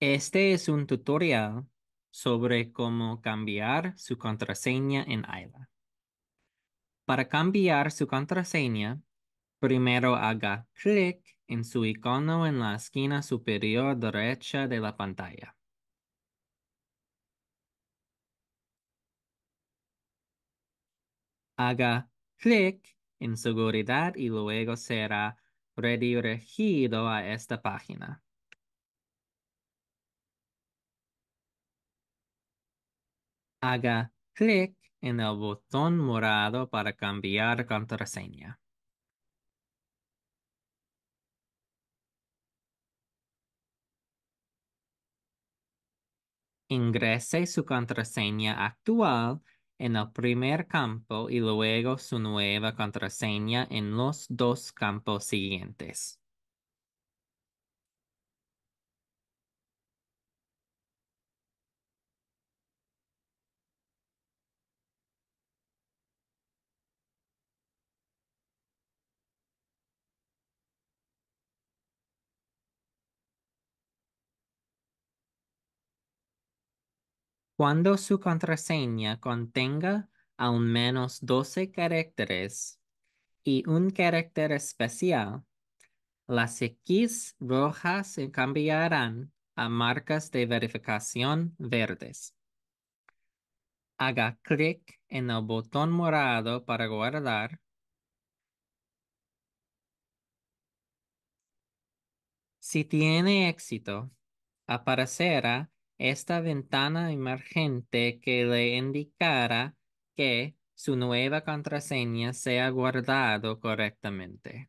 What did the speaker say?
Este es un tutorial sobre cómo cambiar su contraseña en AILA. Para cambiar su contraseña, primero haga clic en su icono en la esquina superior derecha de la pantalla. Haga clic en Seguridad y luego será redirigido a esta página. haga clic en el botón morado para cambiar contraseña. Ingrese su contraseña actual en el primer campo y luego su nueva contraseña en los dos campos siguientes. Cuando su contraseña contenga al menos 12 caracteres y un carácter especial, las X rojas se cambiarán a marcas de verificación verdes. Haga clic en el botón morado para guardar. Si tiene éxito, aparecerá esta ventana emergente que le indicara que su nueva contraseña sea guardado correctamente.